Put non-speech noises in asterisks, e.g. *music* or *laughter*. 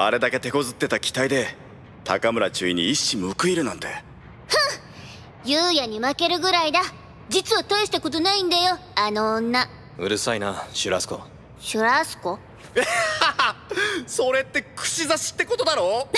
あれだけ手こずってた機体で高村中尉に一矢報いるなんてふん雄也に負けるぐらいだ実は大したことないんだよあの女うるさいなシュラスコシュラスコ *laughs* それって串刺しってことだろ